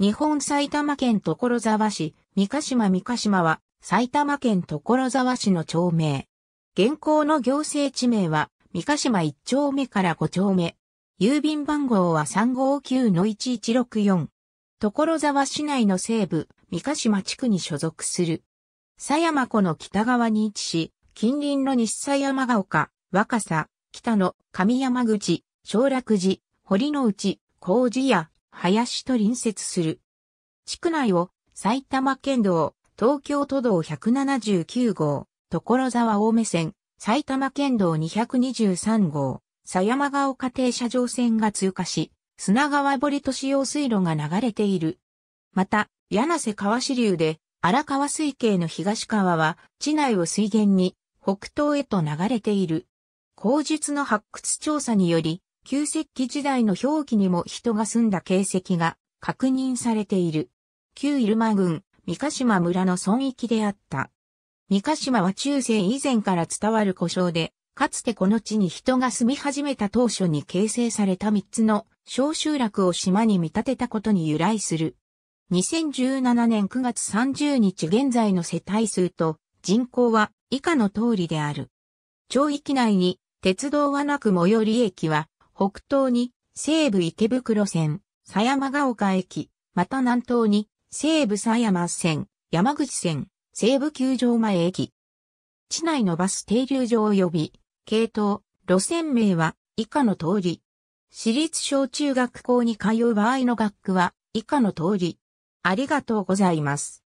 日本埼玉県所沢市、三ヶ島三ヶ島は、埼玉県所沢市の町名。現行の行政地名は、三ヶ島1丁目から5丁目。郵便番号は359-1164。所沢市内の西部、三ヶ島地区に所属する。狭山湖の北側に位置し、近隣の西狭山が丘、若狭、北の上山口、小楽寺、堀之内、麹屋、林と隣接する。地区内を埼玉県道、東京都道179号、所沢青梅線、埼玉県道223号、狭山川家庭車上線が通過し、砂川堀都市用水路が流れている。また、柳瀬川支流で荒川水系の東川は地内を水源に北東へと流れている。口述の発掘調査により、旧石器時代の表記にも人が住んだ形跡が確認されている。旧入間郡、三ヶ島村の村域であった。三ヶ島は中世以前から伝わる故障で、かつてこの地に人が住み始めた当初に形成された三つの小集落を島に見立てたことに由来する。2017年9月30日現在の世帯数と人口は以下の通りである。町域内に鉄道はなく最寄り駅は北東に西武池袋線、狭山ヶ丘駅、また南東に西武狭山線、山口線、西武球場前駅。市内のバス停留場及び、系統、路線名は以下の通り。私立小中学校に通う場合の学区は以下の通り。ありがとうございます。